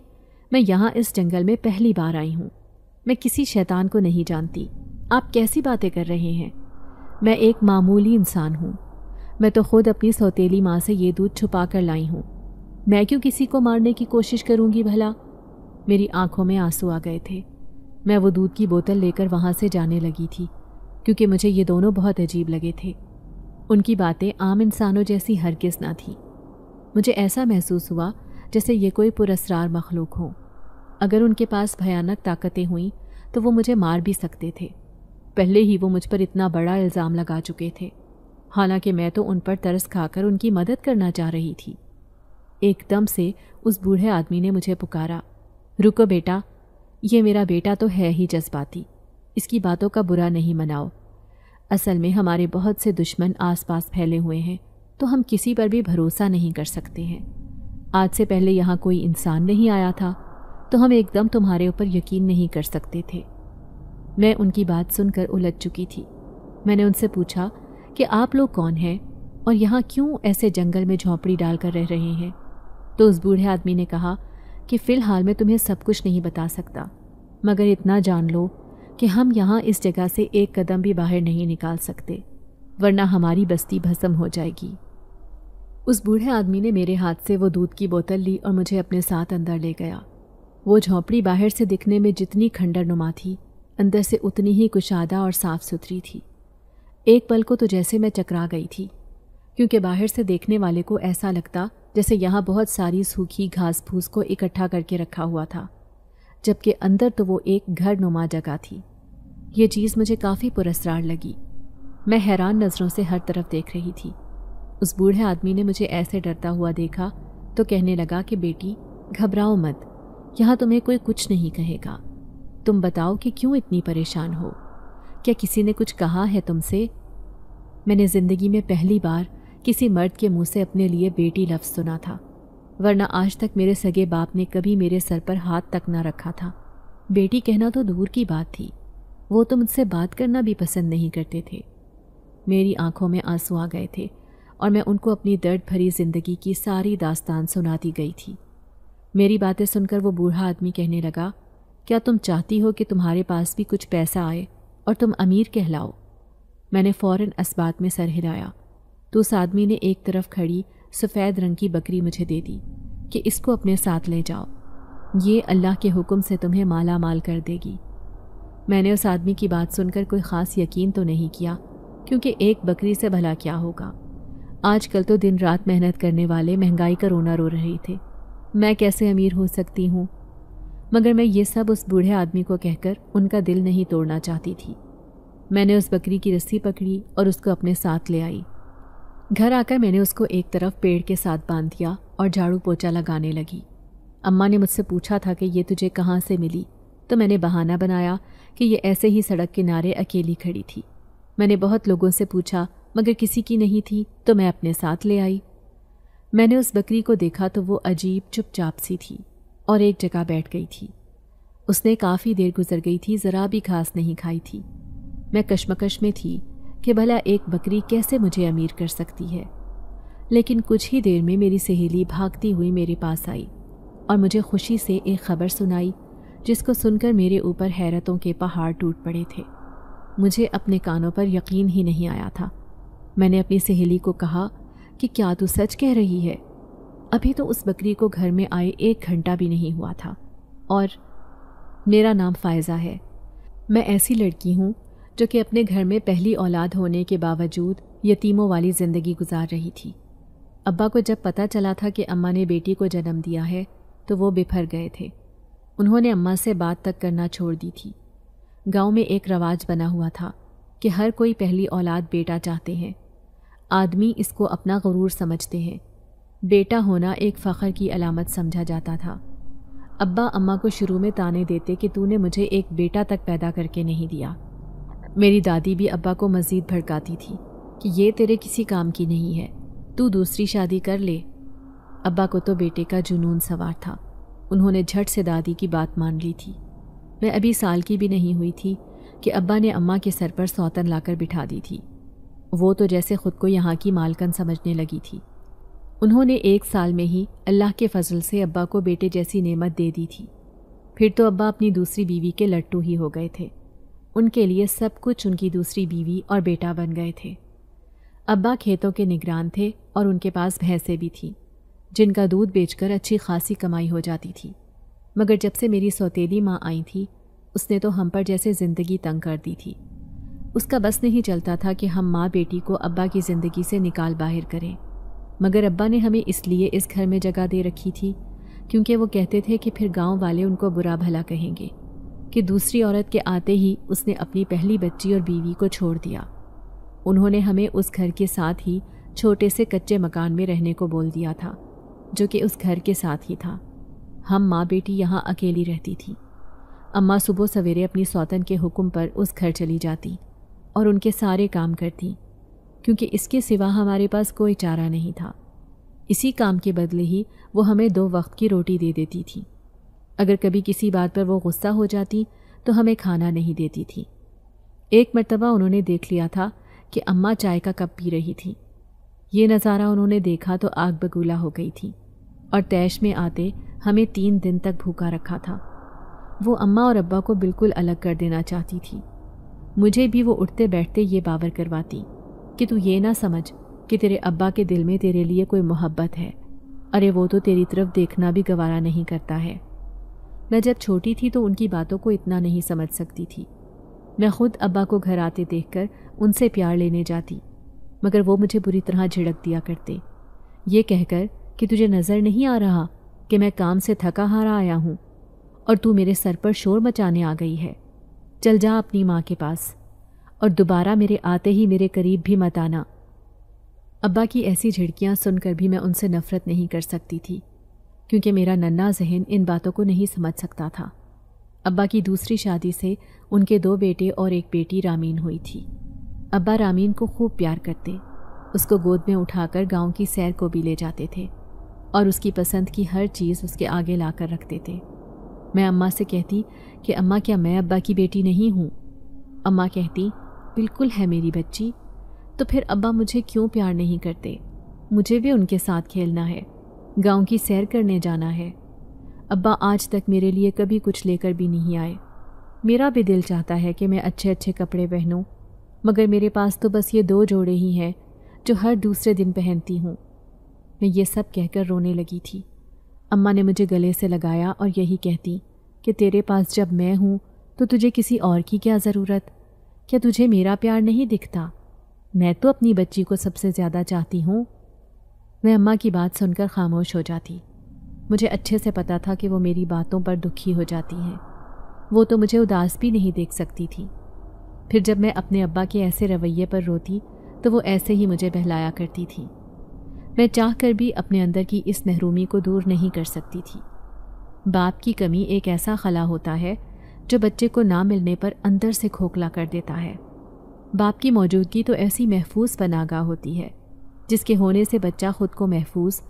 मैं यहाँ इस जंगल में पहली बार आई हूँ मैं किसी शैतान को नहीं जानती आप कैसी बातें कर रहे हैं मैं एक मामूली इंसान हूँ मैं तो खुद अपनी सौतीली माँ से ये दूध छुपा कर लाई हूँ मैं क्यों किसी को मारने की कोशिश करूंगी भला मेरी आंखों में आंसू आ गए थे मैं वो दूध की बोतल लेकर वहाँ से जाने लगी थी क्योंकि मुझे ये दोनों बहुत अजीब लगे थे उनकी बातें आम इंसानों जैसी हरगिज ना थी मुझे ऐसा महसूस हुआ जैसे ये कोई पुरस्ार मखलूक हो अगर उनके पास भयानक ताकतें हुई तो वो मुझे मार भी सकते थे पहले ही वो मुझ पर इतना बड़ा इल्ज़ाम लगा चुके थे हालांकि मैं तो उन पर तरस खाकर उनकी मदद करना चाह रही थी एकदम से उस बूढ़े आदमी ने मुझे पुकारा रुको बेटा ये मेरा बेटा तो है ही जज्बाती इसकी बातों का बुरा नहीं मनाओ असल में हमारे बहुत से दुश्मन आसपास फैले हुए हैं तो हम किसी पर भी भरोसा नहीं कर सकते हैं आज से पहले यहाँ कोई इंसान नहीं आया था तो हम एकदम तुम्हारे ऊपर यकीन नहीं कर सकते थे मैं उनकी बात सुनकर उलझ चुकी थी मैंने उनसे पूछा कि आप लोग कौन हैं और यहाँ क्यों ऐसे जंगल में झोंपड़ी डालकर रह रहे हैं तो उस बूढ़े आदमी ने कहा कि फ़िलहाल मैं तुम्हें सब कुछ नहीं बता सकता मगर इतना जान लो कि हम यहाँ इस जगह से एक कदम भी बाहर नहीं निकाल सकते वरना हमारी बस्ती भस्म हो जाएगी उस बूढ़े आदमी ने मेरे हाथ से वो दूध की बोतल ली और मुझे अपने साथ अंदर ले गया वो झोंपड़ी बाहर से दिखने में जितनी खंडर नुमा थी अंदर से उतनी ही कुशादा और साफ़ सुथरी थी एक पल को तो जैसे मैं चकरा गई थी क्योंकि बाहर से देखने वाले को ऐसा लगता जैसे यहाँ बहुत सारी सूखी घास फूस को इकट्ठा करके रखा हुआ था जबकि अंदर तो वो एक घर नुमा जगह थी ये चीज़ मुझे काफ़ी पुरस्कार लगी मैं हैरान नज़रों से हर तरफ देख रही थी उस बूढ़े आदमी ने मुझे ऐसे डरता हुआ देखा तो कहने लगा कि बेटी घबराओ मत यहाँ तुम्हें कोई कुछ नहीं कहेगा तुम बताओ कि क्यों इतनी परेशान हो क्या किसी ने कुछ कहा है तुमसे मैंने ज़िंदगी में पहली बार किसी मर्द के मुंह से अपने लिए बेटी लफ्ज़ सुना था वरना आज तक मेरे सगे बाप ने कभी मेरे सर पर हाथ तक ना रखा था बेटी कहना तो दूर की बात थी वो तो मुझसे बात करना भी पसंद नहीं करते थे मेरी आंखों में आंसू आ गए थे और मैं उनको अपनी दर्द भरी ज़िंदगी की सारी दास्तान सुनाती गई थी मेरी बातें सुनकर वो बूढ़ा आदमी कहने लगा क्या तुम चाहती हो कि तुम्हारे पास भी कुछ पैसा आए और तुम अमीर कहलाओ मैंने फ़ौरन इस बात में सर हिलाया तो उस आदमी ने एक तरफ खड़ी सफ़ेद रंग की बकरी मुझे दे दी कि इसको अपने साथ ले जाओ ये अल्लाह के हुक्म से तुम्हें माला माल कर देगी मैंने उस आदमी की बात सुनकर कोई ख़ास यकीन तो नहीं किया क्योंकि एक बकरी से भला क्या होगा आजकल तो दिन रात मेहनत करने वाले महंगाई का रोना रो रहे थे मैं कैसे अमीर हो सकती हूँ मगर मैं ये सब उस बूढ़े आदमी को कहकर उनका दिल नहीं तोड़ना चाहती थी मैंने उस बकरी की रस्सी पकड़ी और उसको अपने साथ ले आई घर आकर मैंने उसको एक तरफ पेड़ के साथ बांध दिया और झाड़ू पोछा लगाने लगी अम्मा ने मुझसे पूछा था कि ये तुझे कहाँ से मिली तो मैंने बहाना बनाया कि ये ऐसे ही सड़क किनारे अकेली खड़ी थी मैंने बहुत लोगों से पूछा मगर किसी की नहीं थी तो मैं अपने साथ ले आई मैंने उस बकरी को देखा तो वो अजीब चुपचाप सी थी और एक जगह बैठ गई थी उसने काफ़ी देर गुजर गई थी ज़रा भी घास नहीं खाई थी मैं कश्मकश में थी कि भला एक बकरी कैसे मुझे अमीर कर सकती है लेकिन कुछ ही देर में मेरी सहेली भागती हुई मेरे पास आई और मुझे खुशी से एक खबर सुनाई जिसको सुनकर मेरे ऊपर हैरतों के पहाड़ टूट पड़े थे मुझे अपने कानों पर यकीन ही नहीं आया था मैंने अपनी सहेली को कहा कि क्या तू सच कह रही है अभी तो उस बकरी को घर में आए एक घंटा भी नहीं हुआ था और मेरा नाम फ़ायज़ा है मैं ऐसी लड़की हूँ जो कि अपने घर में पहली औलाद होने के बावजूद यतीमों वाली ज़िंदगी गुजार रही थी अब्बा को जब पता चला था कि अम्मा ने बेटी को जन्म दिया है तो वो बिफर गए थे उन्होंने अम्मा से बात तक करना छोड़ दी थी गांव में एक रवाज बना हुआ था कि हर कोई पहली औलाद बेटा चाहते हैं आदमी इसको अपना गरूर समझते हैं बेटा होना एक फ़ख्र की अलामत समझा जाता था अब्बा अम्मा को शुरू में ताने देते कि तूने मुझे एक बेटा तक पैदा करके नहीं दिया मेरी दादी भी अब्बा को मज़ीद भड़काती थी कि ये तेरे किसी काम की नहीं है तू दूसरी शादी कर ले अब्बा को तो बेटे का जुनून सवार था उन्होंने झट से दादी की बात मान ली थी मैं अभी साल की भी नहीं हुई थी कि अब्बा ने अम्मा के सर पर सौतन लाकर बिठा दी थी वो तो जैसे ख़ुद को यहाँ की मालकन समझने लगी थी उन्होंने एक साल में ही अल्लाह के फजल से अब्बा को बेटे जैसी नेमत दे दी थी फिर तो अब्बा अपनी दूसरी बीवी के लट्टू ही हो गए थे उनके लिए सब कुछ उनकी दूसरी बीवी और बेटा बन गए थे अब्बा खेतों के निगरान थे और उनके पास भैंसें भी थीं जिनका दूध बेचकर अच्छी खासी कमाई हो जाती थी मगर जब से मेरी सौतेली माँ आई थी उसने तो हम पर जैसे ज़िंदगी तंग कर दी थी उसका बस नहीं चलता था कि हम माँ बेटी को अब्बा की ज़िंदगी से निकाल बाहर करें मगर अब्बा ने हमें इसलिए इस घर में जगह दे रखी थी क्योंकि वो कहते थे कि फिर गांव वाले उनको बुरा भला कहेंगे कि दूसरी औरत के आते ही उसने अपनी पहली बच्ची और बीवी को छोड़ दिया उन्होंने हमें उस घर के साथ ही छोटे से कच्चे मकान में रहने को बोल दिया था जो कि उस घर के साथ ही था हम माँ बेटी यहाँ अकेली रहती थी अम्मा सुबह सवेरे अपनी सौतन के हुक्म पर उस घर चली जाती और उनके सारे काम करती क्योंकि इसके सिवा हमारे पास कोई चारा नहीं था इसी काम के बदले ही वो हमें दो वक्त की रोटी दे देती थी अगर कभी किसी बात पर वो गुस्सा हो जाती तो हमें खाना नहीं देती थी एक मरतबा उन्होंने देख लिया था कि अम्मा चाय का कप पी रही थी ये नज़ारा उन्होंने देखा तो आग बगूला हो गई थी और तैश में आते हमें तीन दिन तक भूखा रखा था वो अम्मा और अब्बा को बिल्कुल अलग कर देना चाहती थी मुझे भी वो उठते बैठते ये बावर करवाती कि तू ये ना समझ कि तेरे अब्बा के दिल में तेरे लिए कोई मोहब्बत है अरे वो तो तेरी तरफ देखना भी गवारा नहीं करता है मैं जब छोटी थी तो उनकी बातों को इतना नहीं समझ सकती थी मैं खुद अब्बा को घर आते देखकर उनसे प्यार लेने जाती मगर वो मुझे बुरी तरह झिड़क दिया करते ये कहकर कि तुझे नज़र नहीं आ रहा कि मैं काम से थका हारा आया हूँ और तू मेरे सर पर शोर मचाने आ गई है चल जा अपनी माँ के पास और दोबारा मेरे आते ही मेरे करीब भी मत आना अब्बा की ऐसी झिड़कियाँ सुनकर भी मैं उनसे नफ़रत नहीं कर सकती थी क्योंकि मेरा नन्ना जहन इन बातों को नहीं समझ सकता था अब्बा की दूसरी शादी से उनके दो बेटे और एक बेटी रामीन हुई थी अब्बा रामीन को खूब प्यार करते उसको गोद में उठाकर गांव की सैर को भी ले जाते थे और उसकी पसंद की हर चीज़ उसके आगे ला कर रखते थे मैं अम्मा से कहती कि अम्मा क्या मैं अब्बा की बेटी नहीं हूँ अम्मा कहती बिल्कुल है मेरी बच्ची तो फिर अब्बा मुझे क्यों प्यार नहीं करते मुझे भी उनके साथ खेलना है गांव की सैर करने जाना है अब्बा आज तक मेरे लिए कभी कुछ लेकर भी नहीं आए मेरा भी दिल चाहता है कि मैं अच्छे अच्छे कपड़े पहनूं मगर मेरे पास तो बस ये दो जोड़े ही हैं जो हर दूसरे दिन पहनती हूँ मैं ये सब कहकर रोने लगी थी अम्मा ने मुझे गले से लगाया और यही कहती कि तेरे पास जब मैं हूँ तो तुझे किसी और की क्या ज़रूरत क्या तुझे मेरा प्यार नहीं दिखता मैं तो अपनी बच्ची को सबसे ज़्यादा चाहती हूँ मैं अम्मा की बात सुनकर खामोश हो जाती मुझे अच्छे से पता था कि वो मेरी बातों पर दुखी हो जाती हैं वो तो मुझे उदास भी नहीं देख सकती थी फिर जब मैं अपने अब्बा के ऐसे रवैये पर रोती तो वो ऐसे ही मुझे बहलाया करती थी मैं चाह कर भी अपने अंदर की इस महरूमी को दूर नहीं कर सकती थी बाप की कमी एक ऐसा खला होता है जो बच्चे को ना मिलने पर अंदर से खोखला कर देता है बाप की मौजूदगी तो ऐसी महफूज पनागा होती है जिसके होने से बच्चा खुद को महफूज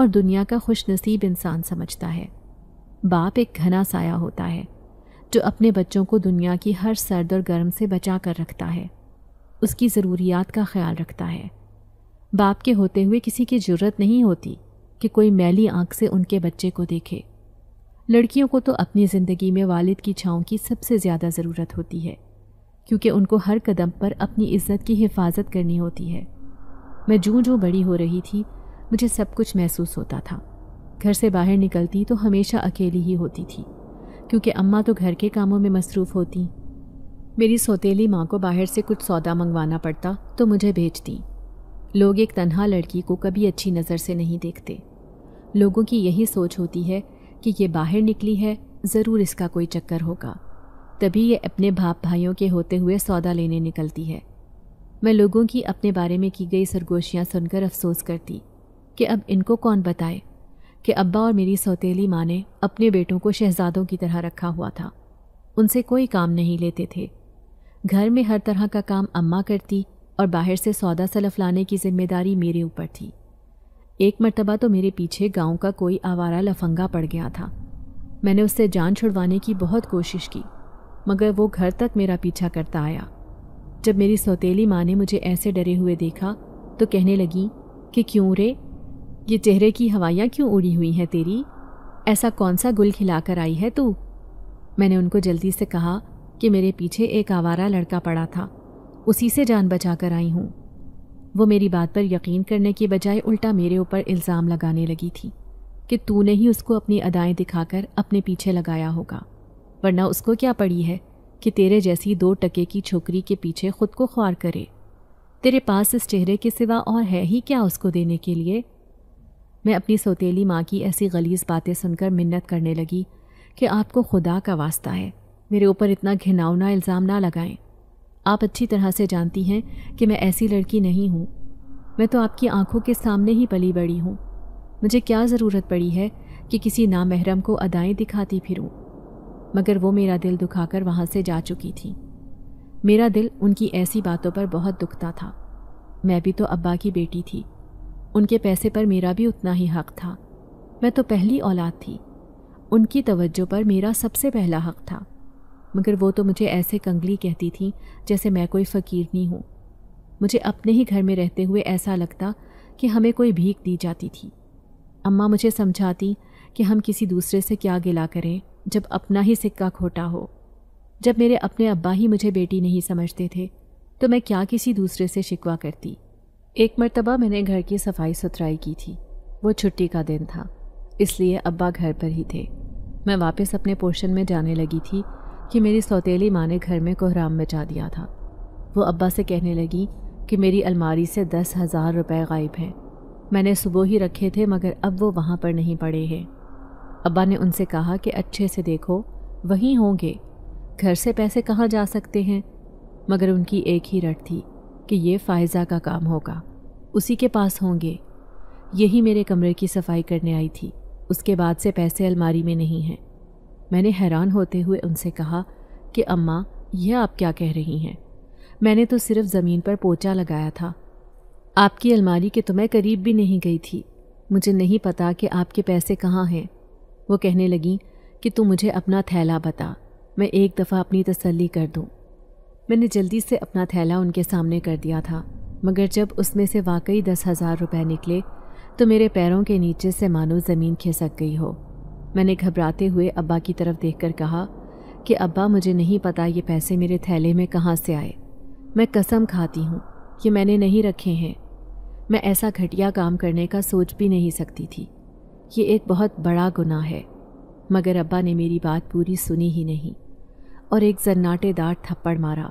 और दुनिया का खुश नसीब इंसान समझता है बाप एक घना साया होता है जो अपने बच्चों को दुनिया की हर सर्द और गर्म से बचा कर रखता है उसकी ज़रूरियात का ख्याल रखता है बाप के होते हुए किसी की जरूरत नहीं होती कि कोई मैली आंख से उनके बच्चे को देखे लड़कियों को तो अपनी ज़िंदगी में वालिद की छाँव की सबसे ज़्यादा ज़रूरत होती है क्योंकि उनको हर कदम पर अपनी इज़्ज़त की हिफाजत करनी होती है मैं जूं जूं बड़ी हो रही थी मुझे सब कुछ महसूस होता था घर से बाहर निकलती तो हमेशा अकेली ही होती थी क्योंकि अम्मा तो घर के कामों में मसरूफ़ होती मेरी सौतीली माँ को बाहर से कुछ सौदा मंगवाना पड़ता तो मुझे भेजती लोग एक तन्हा लड़की को कभी अच्छी नज़र से नहीं देखते लोगों की यही सोच होती है कि ये बाहर निकली है ज़रूर इसका कोई चक्कर होगा तभी ये अपने भाप भाइयों के होते हुए सौदा लेने निकलती है मैं लोगों की अपने बारे में की गई सरगोशियाँ सुनकर अफसोस करती कि अब इनको कौन बताए कि अब्बा और मेरी सौतीली माँ ने अपने बेटों को शहजादों की तरह रखा हुआ था उनसे कोई काम नहीं लेते थे घर में हर तरह का काम अम्मा करती और बाहर से सौदा सलफ लाने की जिम्मेदारी मेरे ऊपर थी एक मरतबा तो मेरे पीछे गांव का कोई आवारा लफंगा पड़ गया था मैंने उससे जान छुड़वाने की बहुत कोशिश की मगर वो घर तक मेरा पीछा करता आया जब मेरी सौतेली माँ ने मुझे ऐसे डरे हुए देखा तो कहने लगी कि क्यों रे ये चेहरे की हवाइयाँ क्यों उड़ी हुई हैं तेरी ऐसा कौन सा गुल खिलाकर आई है तू मैंने उनको जल्दी से कहा कि मेरे पीछे एक आवारा लड़का पड़ा था उसी से जान बचा कर आई हूँ वो मेरी बात पर यकीन करने के बजाय उल्टा मेरे ऊपर इल्ज़ाम लगाने लगी थी कि तूने ही उसको अपनी अदाएँ दिखाकर अपने पीछे लगाया होगा वरना उसको क्या पड़ी है कि तेरे जैसी दो टके की छोकरी के पीछे खुद को ख्वार करे तेरे पास इस चेहरे के सिवा और है ही क्या उसको देने के लिए मैं अपनी सौतीली माँ की ऐसी गलीज बातें सुनकर मिन्नत करने लगी कि आपको खुदा का वास्ता है मेरे ऊपर इतना घिनावना इल्ज़ाम ना लगाएं आप अच्छी तरह से जानती हैं कि मैं ऐसी लड़की नहीं हूँ मैं तो आपकी आंखों के सामने ही पली बड़ी हूँ मुझे क्या ज़रूरत पड़ी है कि किसी नामहरम को अदाएँ दिखाती फिरूँ मगर वो मेरा दिल दुखाकर वहाँ से जा चुकी थी मेरा दिल उनकी ऐसी बातों पर बहुत दुखता था मैं भी तो अब्बा की बेटी थी उनके पैसे पर मेरा भी उतना ही हक था मैं तो पहली औलाद थी उनकी तवज्जो पर मेरा सबसे पहला हक था मगर वो तो मुझे ऐसे कंगली कहती थी जैसे मैं कोई फ़कीर नहीं हूँ मुझे अपने ही घर में रहते हुए ऐसा लगता कि हमें कोई भीख दी जाती थी अम्मा मुझे समझाती कि हम किसी दूसरे से क्या गिला करें जब अपना ही सिक्का खोटा हो जब मेरे अपने अब्बा ही मुझे बेटी नहीं समझते थे तो मैं क्या किसी दूसरे से शिकवा करती एक मरतबा मैंने घर की सफाई सुथराई की थी वो छुट्टी का दिन था इसलिए अब्बा घर पर ही थे मैं वापस अपने पोर्शन में जाने लगी थी कि मेरी सौतेली माँ ने घर में कोहराम मचा दिया था वो अब्बा से कहने लगी कि मेरी अलमारी से दस हज़ार रुपये गायब हैं मैंने सुबह ही रखे थे मगर अब वो वहाँ पर नहीं पड़े हैं अब्बा ने उनसे कहा कि अच्छे से देखो वहीं होंगे घर से पैसे कहाँ जा सकते हैं मगर उनकी एक ही रट थी कि ये फ़ायज़ा का काम होगा उसी के पास होंगे यही मेरे कमरे की सफाई करने आई थी उसके बाद से पैसे अलमारी में नहीं हैं मैंने हैरान होते हुए उनसे कहा कि अम्मा यह आप क्या कह रही हैं मैंने तो सिर्फ ज़मीन पर पोचा लगाया था आपकी अलमारी के तो मैं करीब भी नहीं गई थी मुझे नहीं पता कि आपके पैसे कहाँ हैं वो कहने लगी कि तू मुझे अपना थैला बता मैं एक दफ़ा अपनी तसल्ली कर दूँ मैंने जल्दी से अपना थैला उनके सामने कर दिया था मगर जब उसमें से वाकई दस हज़ार रुपये निकले तो मेरे पैरों के नीचे से मानो ज़मीन खिसक गई हो मैंने घबराते हुए अब्बा की तरफ कर कहा कि अब्बा मुझे नहीं पता ये पैसे मेरे थैले में कहाँ से आए मैं कसम खाती हूँ ये मैंने नहीं रखे हैं मैं ऐसा घटिया काम करने का सोच भी नहीं सकती थी ये एक बहुत बड़ा गुनाह है मगर अब्बा ने मेरी बात पूरी सुनी ही नहीं और एक जन्नाटेदार थप्पड़ मारा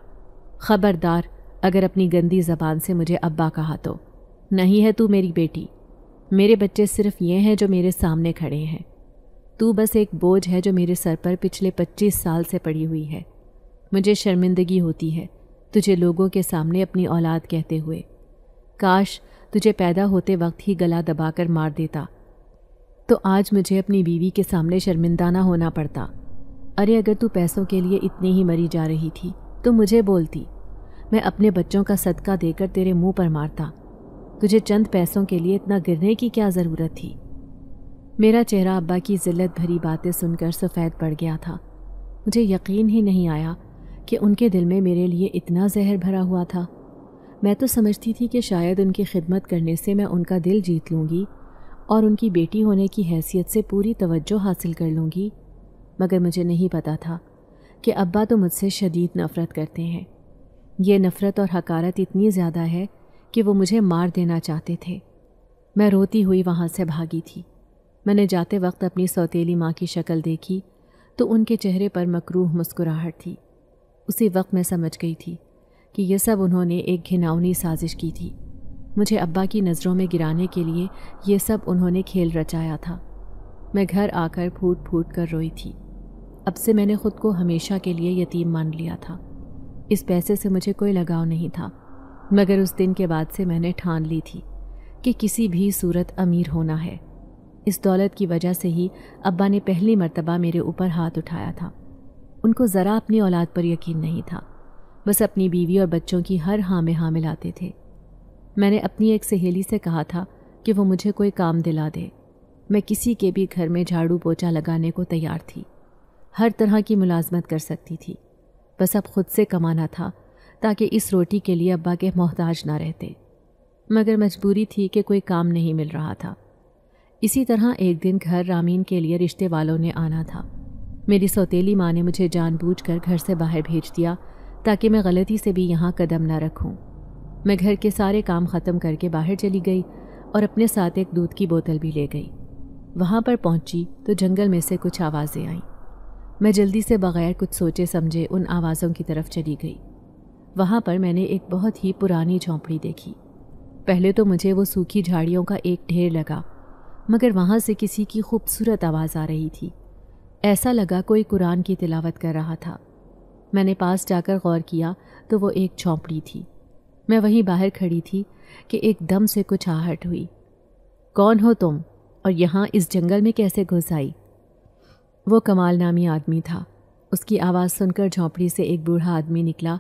ख़बरदार अगर अपनी गंदी ज़बान से मुझे अब्बा कहा तो नहीं है तू मेरी बेटी मेरे बच्चे सिर्फ ये हैं जो मेरे सामने खड़े हैं तू बस एक बोझ है जो मेरे सर पर पिछले पच्चीस साल से पड़ी हुई है मुझे शर्मिंदगी होती है तुझे लोगों के सामने अपनी औलाद कहते हुए काश तुझे पैदा होते वक्त ही गला दबाकर मार देता तो आज मुझे अपनी बीवी के सामने शर्मिंदा ना होना पड़ता अरे अगर तू पैसों के लिए इतनी ही मरी जा रही थी तो मुझे बोलती मैं अपने बच्चों का सदका देकर तेरे मुंह पर मारता तुझे चंद पैसों के लिए इतना गिरने की क्या ज़रूरत थी मेरा चेहरा अब्बा की जिल्लत भरी बातें सुनकर सफ़ेद पड़ गया था मुझे यकीन ही नहीं आया कि उनके दिल में मेरे लिए इतना जहर भरा हुआ था मैं तो समझती थी कि शायद उनकी खिदमत करने से मैं उनका दिल जीत लूँगी और उनकी बेटी होने की हैसियत से पूरी तवज्जो हासिल कर लूँगी मगर मुझे नहीं पता था कि अब्बा तो मुझसे शदीद नफ़रत करते हैं ये नफ़रत और हकारत इतनी ज़्यादा है कि वो मुझे मार देना चाहते थे मैं रोती हुई वहाँ से भागी थी मैंने जाते वक्त अपनी सौतीली माँ की शक्ल देखी तो उनके चेहरे पर मकरूह मुस्कुराहट थी उसी वक्त मैं समझ गई थी कि यह सब उन्होंने एक घिनौनी साजिश की थी मुझे अब्बा की नज़रों में गिराने के लिए ये सब उन्होंने खेल रचाया था मैं घर आकर फूट फूट कर रोई थी अब से मैंने खुद को हमेशा के लिए यतीम मान लिया था इस पैसे से मुझे कोई लगाव नहीं था मगर उस दिन के बाद से मैंने ठान ली थी कि किसी भी सूरत अमीर होना है इस दौलत की वजह से ही अब्बा ने पहली मर्तबा मेरे ऊपर हाथ उठाया था उनको ज़रा अपनी औलाद पर यकीन नहीं था बस अपनी बीवी और बच्चों की हर हाँ में हाँ मिलाते थे मैंने अपनी एक सहेली से कहा था कि वो मुझे कोई काम दिला दे मैं किसी के भी घर में झाड़ू पोछा लगाने को तैयार थी हर तरह की मुलाजमत कर सकती थी बस अब खुद से कमाना था ताकि इस रोटी के लिए अब्बा के मोहताज ना रहते मगर मजबूरी थी कि कोई काम नहीं मिल रहा था इसी तरह एक दिन घर रामीन के लिए रिश्ते वालों ने आना था मेरी सौतीली माँ ने मुझे जानबूझकर घर से बाहर भेज दिया ताकि मैं गलती से भी यहाँ कदम ना रखूँ मैं घर के सारे काम ख़त्म करके बाहर चली गई और अपने साथ एक दूध की बोतल भी ले गई वहाँ पर पहुँची तो जंगल में से कुछ आवाज़ें आईं मैं जल्दी से बग़ैर कुछ सोचे समझे उन आवाज़ों की तरफ चली गई वहाँ पर मैंने एक बहुत ही पुरानी झोंपड़ी देखी पहले तो मुझे वो सूखी झाड़ियों का एक ढेर लगा मगर वहाँ से किसी की खूबसूरत आवाज़ आ रही थी ऐसा लगा कोई कुरान की तिलावत कर रहा था मैंने पास जाकर गौर किया तो वो एक झोंपड़ी थी मैं वहीं बाहर खड़ी थी कि एकदम से कुछ आहट हुई कौन हो तुम और यहाँ इस जंगल में कैसे घुस आई वो कमाल नामी आदमी था उसकी आवाज़ सुनकर झोंपड़ी से एक बूढ़ा आदमी निकला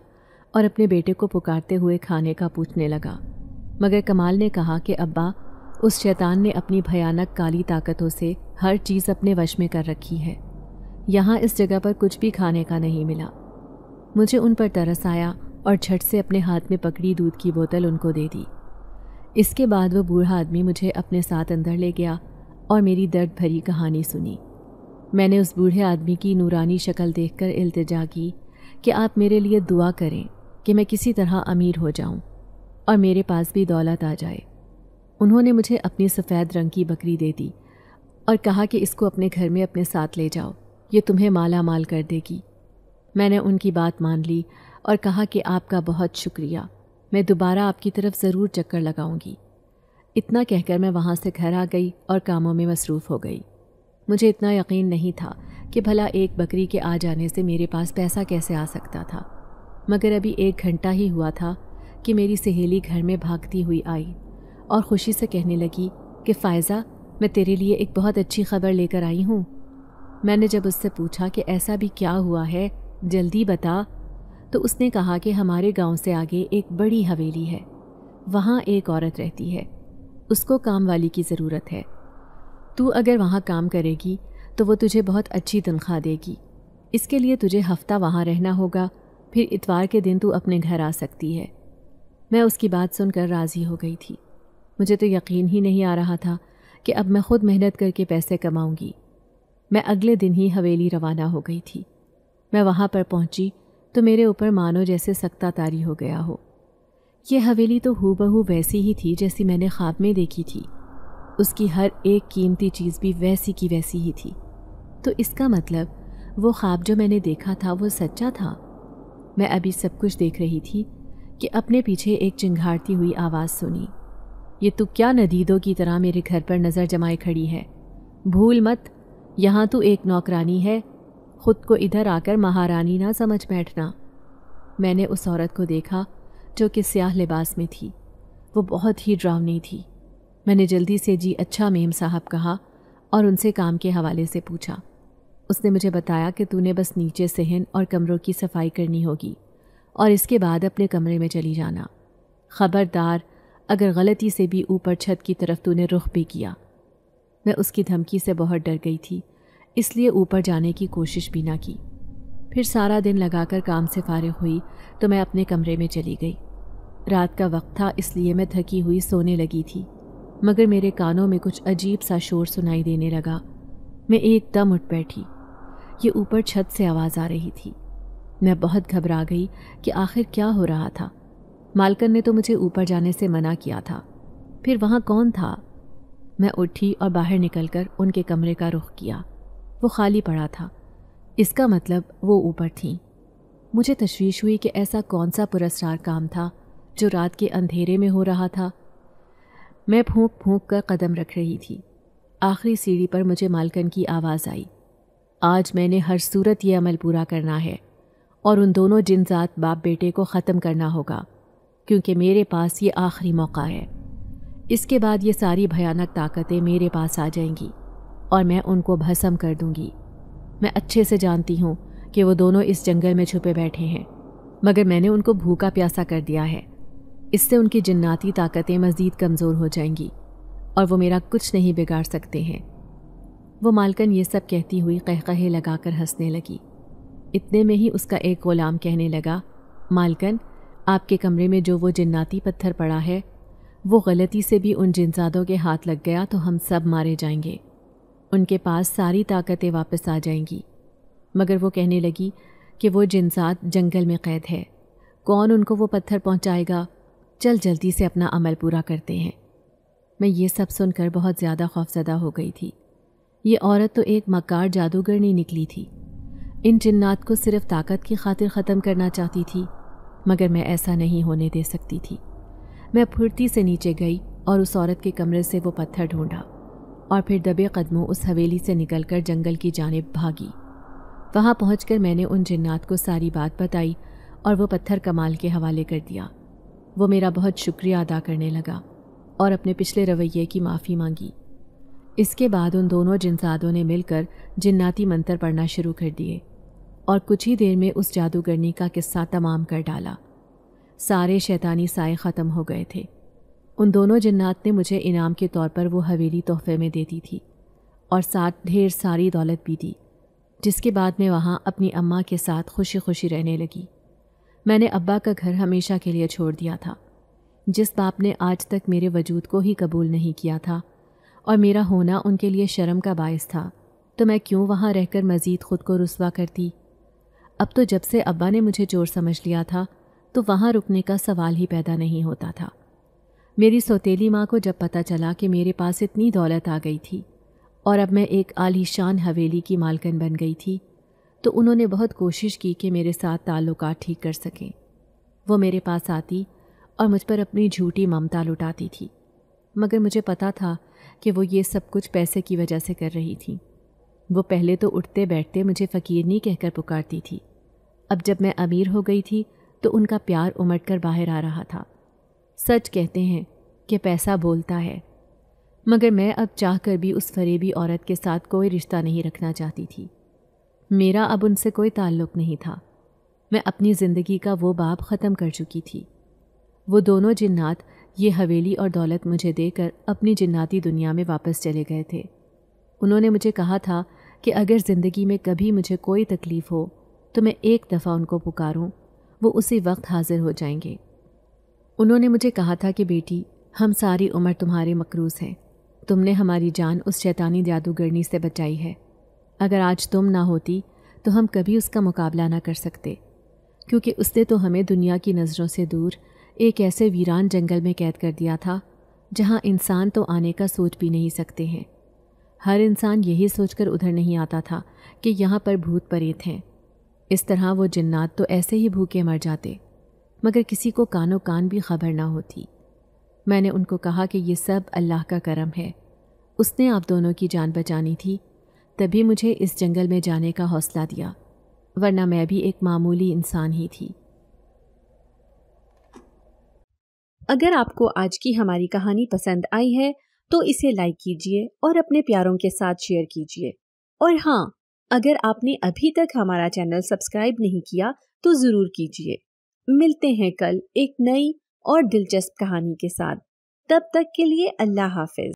और अपने बेटे को पुकारते हुए खाने का पूछने लगा मगर कमाल ने कहा कि अब्बा उस शैतान ने अपनी भयानक काली ताकतों से हर चीज़ अपने वश में कर रखी है यहाँ इस जगह पर कुछ भी खाने का नहीं मिला मुझे उन पर तरस आया और झट से अपने हाथ में पकड़ी दूध की बोतल उनको दे दी इसके बाद वो बूढ़ा आदमी मुझे अपने साथ अंदर ले गया और मेरी दर्द भरी कहानी सुनी मैंने उस बूढ़े आदमी की नूरानी शक्ल देखकर इल्तिजा की कि आप मेरे लिए दुआ करें कि मैं किसी तरह अमीर हो जाऊं और मेरे पास भी दौलत आ जाए उन्होंने मुझे अपनी सफ़ेद रंग की बकरी दे दी और कहा कि इसको अपने घर में अपने साथ ले जाओ ये तुम्हें माला माल कर देगी मैंने उनकी बात मान ली और कहा कि आपका बहुत शुक्रिया मैं दोबारा आपकी तरफ ज़रूर चक्कर लगाऊंगी इतना कहकर मैं वहाँ से घर आ गई और कामों में मसरूफ़ हो गई मुझे इतना यकीन नहीं था कि भला एक बकरी के आ जाने से मेरे पास पैसा कैसे आ सकता था मगर अभी एक घंटा ही हुआ था कि मेरी सहेली घर में भागती हुई आई और ख़ुशी से कहने लगी कि फ़ायज़ा मैं तेरे लिए एक बहुत अच्छी खबर लेकर आई हूँ मैंने जब उससे पूछा कि ऐसा भी क्या हुआ है जल्दी बता तो उसने कहा कि हमारे गांव से आगे एक बड़ी हवेली है वहाँ एक औरत रहती है उसको काम वाली की ज़रूरत है तू अगर वहाँ काम करेगी तो वो तुझे बहुत अच्छी तनख्वाह देगी इसके लिए तुझे हफ्ता वहाँ रहना होगा फिर इतवार के दिन तू अपने घर आ सकती है मैं उसकी बात सुनकर राज़ी हो गई थी मुझे तो यकीन ही नहीं आ रहा था कि अब मैं खुद मेहनत करके पैसे कमाऊँगी मैं अगले दिन ही हवेली रवाना हो गई थी मैं वहाँ पर पहुँची तो मेरे ऊपर मानो जैसे सख्तातारी हो गया हो यह हवेली तो हु बहू वैसी ही थी जैसी मैंने ख्वाब में देखी थी उसकी हर एक कीमती चीज़ भी वैसी की वैसी ही थी तो इसका मतलब वो ख्वाब जो मैंने देखा था वो सच्चा था मैं अभी सब कुछ देख रही थी कि अपने पीछे एक चिंघाड़ती हुई आवाज़ सुनी ये तो क्या नदीदों की तरह मेरे घर पर नज़र जमाए खड़ी है भूल मत यहाँ तो एक नौकरानी है खुद को इधर आकर महारानी ना समझ बैठना मैंने उस औरत को देखा जो कि स्याह लिबास में थी वो बहुत ही ड्रावनी थी मैंने जल्दी से जी अच्छा मेम साहब कहा और उनसे काम के हवाले से पूछा उसने मुझे बताया कि तूने बस नीचे सहन और कमरों की सफाई करनी होगी और इसके बाद अपने कमरे में चली जाना ख़बरदार अगर गलती से भी ऊपर छत की तरफ तूने रुख भी किया मैं उसकी धमकी से बहुत डर गई थी इसलिए ऊपर जाने की कोशिश भी ना की फिर सारा दिन लगाकर काम से फारिग हुई तो मैं अपने कमरे में चली गई रात का वक्त था इसलिए मैं थकी हुई सोने लगी थी मगर मेरे कानों में कुछ अजीब सा शोर सुनाई देने लगा मैं एकदम उठ बैठी ये ऊपर छत से आवाज़ आ रही थी मैं बहुत घबरा गई कि आखिर क्या हो रहा था मालकन ने तो मुझे ऊपर जाने से मना किया था फिर वहाँ कौन था मैं उठी और बाहर निकलकर उनके कमरे का रुख किया वो खाली पड़ा था इसका मतलब वो ऊपर थी मुझे तशवीश हुई कि ऐसा कौन सा पुरस्कार काम था जो रात के अंधेरे में हो रहा था मैं फूंक फूंक कर कदम रख रही थी आखिरी सीढ़ी पर मुझे मालकन की आवाज़ आई आज मैंने हर सूरत यह अमल पूरा करना है और उन दोनों जिनजात बाप बेटे को ख़त्म करना होगा क्योंकि मेरे पास ये आखिरी मौका है इसके बाद ये सारी भयानक ताकतें मेरे पास आ जाएंगी और मैं उनको भस्म कर दूंगी मैं अच्छे से जानती हूँ कि वो दोनों इस जंगल में छुपे बैठे हैं मगर मैंने उनको भूखा प्यासा कर दिया है इससे उनकी जन्नाती ताकतें मज़ीद कमज़ोर हो जाएंगी और वो मेरा कुछ नहीं बिगाड़ सकते हैं वो मालकन ये सब कहती हुई कहकहे लगाकर हंसने लगी इतने में ही उसका एक ग़ुलाम कहने लगा मालकन आपके कमरे में जो वो जन्नाती पत्थर पड़ा है वो गलती से भी उन जिनजादों के हाथ लग गया तो हम सब मारे जाएंगे उनके पास सारी ताकतें वापस आ जाएंगी मगर वो कहने लगी कि वो जिनसात जंगल में कैद है कौन उनको वो पत्थर पहुंचाएगा चल जल्दी से अपना अमल पूरा करते हैं मैं ये सब सुनकर बहुत ज़्यादा खौफजदा हो गई थी ये औरत तो एक मकार जादूगर नहीं निकली थी इन जिन्नात को सिर्फ ताकत की खातिर ख़त्म करना चाहती थी मगर मैं ऐसा नहीं होने दे सकती थी मैं फुर्ती से नीचे गई और उस औरत के कमरे से वो पत्थर ढूंढा और फिर दबे कदमों उस हवेली से निकलकर जंगल की जानब भागी वहाँ पहुँच मैंने उन जन्नात को सारी बात बताई और वो पत्थर कमाल के हवाले कर दिया वो मेरा बहुत शुक्रिया अदा करने लगा और अपने पिछले रवैये की माफ़ी मांगी इसके बाद उन दोनों जिनसादों ने मिलकर जिन्नाती मंत्र पढ़ना शुरू कर दिए और कुछ ही देर में उस जादूगरनी का किस्सा तमाम कर डाला सारे शैतानी साए ख़त्म हो गए थे उन दोनों जन्नात ने मुझे इनाम के तौर पर वो हवेली तोहफे में दे दी थी और साथ ढेर सारी दौलत भी दी जिसके बाद मैं वहाँ अपनी अम्मा के साथ खुशी खुशी रहने लगी मैंने अब्बा का घर हमेशा के लिए छोड़ दिया था जिस बाप ने आज तक मेरे वजूद को ही कबूल नहीं किया था और मेरा होना उनके लिए शर्म का बायस था तो मैं क्यों वहाँ रहकर मज़ीद ख़ुद को रसवा करती अब तो जब से अब्बा ने मुझे चोर समझ लिया था तो वहाँ रुकने का सवाल ही पैदा नहीं होता था मेरी सौतीली माँ को जब पता चला कि मेरे पास इतनी दौलत आ गई थी और अब मैं एक आलीशान हवेली की मालकन बन गई थी तो उन्होंने बहुत कोशिश की कि मेरे साथ ताल्लुक ठीक कर सकें वो मेरे पास आती और मुझ पर अपनी झूठी ममता लुटाती थी मगर मुझे पता था कि वो ये सब कुछ पैसे की वजह से कर रही थी वो पहले तो उठते बैठते मुझे फ़कीर नहीं कहकर पुकारती थी अब जब मैं अमीर हो गई थी तो उनका प्यार उमड़ कर बाहर आ रहा था सच कहते हैं कि पैसा बोलता है मगर मैं अब चाह कर भी उस फरेबी औरत के साथ कोई रिश्ता नहीं रखना चाहती थी मेरा अब उनसे कोई ताल्लुक नहीं था मैं अपनी ज़िंदगी का वो बाब ख़त्म कर चुकी थी वो दोनों जिन्नात ये हवेली और दौलत मुझे देकर अपनी जिन्नाती दुनिया में वापस चले गए थे उन्होंने मुझे कहा था कि अगर ज़िंदगी में कभी मुझे कोई तकलीफ़ हो तो मैं एक दफ़ा उनको पुकारूं, वो उसी वक्त हाज़िर हो जाएंगे उन्होंने मुझे कहा था कि बेटी हम सारी उम्र तुम्हारे मकरूज हैं तुमने हमारी जान उस शैतानी जादूगरनी से बचाई है अगर आज तुम ना होती तो हम कभी उसका मुकाबला ना कर सकते क्योंकि उसने तो हमें दुनिया की नज़रों से दूर एक ऐसे वीरान जंगल में कैद कर दिया था जहाँ इंसान तो आने का सोच भी नहीं सकते हैं हर इंसान यही सोचकर उधर नहीं आता था कि यहाँ पर भूत परेत हैं इस तरह वो जिन्नात तो ऐसे ही भूखे मर जाते मगर किसी को कानो कान भी खबर ना होती मैंने उनको कहा कि ये सब अल्लाह का करम है उसने आप दोनों की जान बचानी थी तभी मुझे इस जंगल में जाने का हौसला दिया वरना मैं भी एक मामूली इंसान ही थी अगर आपको आज की हमारी कहानी पसंद आई है तो इसे लाइक कीजिए और अपने प्यारों के साथ शेयर कीजिए और हाँ अगर आपने अभी तक हमारा चैनल सब्सक्राइब नहीं किया तो ज़रूर कीजिए मिलते हैं कल एक नई और दिलचस्प कहानी के साथ तब तक के लिए अल्लाह हाफिज